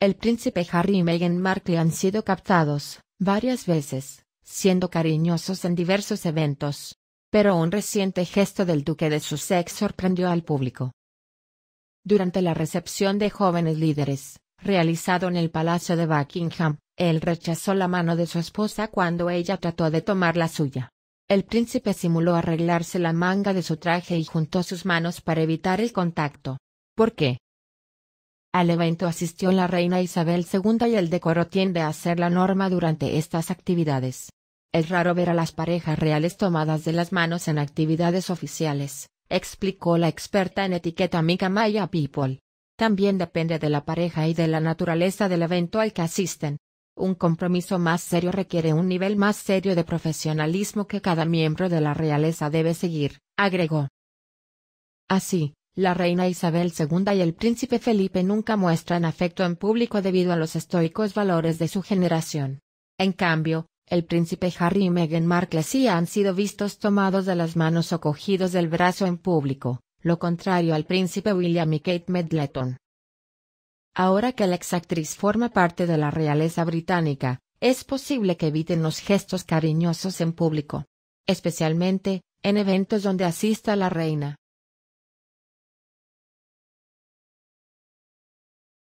El príncipe Harry y Meghan Markle han sido captados, varias veces, siendo cariñosos en diversos eventos. Pero un reciente gesto del duque de Sussex sorprendió al público. Durante la recepción de jóvenes líderes, realizado en el Palacio de Buckingham, él rechazó la mano de su esposa cuando ella trató de tomar la suya. El príncipe simuló arreglarse la manga de su traje y juntó sus manos para evitar el contacto. ¿Por qué? Al evento asistió la reina Isabel II y el decoro tiende a ser la norma durante estas actividades. Es raro ver a las parejas reales tomadas de las manos en actividades oficiales, explicó la experta en etiqueta Mika Maya People. También depende de la pareja y de la naturaleza del evento al que asisten. Un compromiso más serio requiere un nivel más serio de profesionalismo que cada miembro de la realeza debe seguir, agregó. Así, la reina Isabel II y el príncipe Felipe nunca muestran afecto en público debido a los estoicos valores de su generación. En cambio, el príncipe Harry y Meghan Markle sí han sido vistos tomados de las manos o cogidos del brazo en público, lo contrario al príncipe William y Kate Middleton. Ahora que la exactriz forma parte de la realeza británica, es posible que eviten los gestos cariñosos en público, especialmente en eventos donde asista la reina.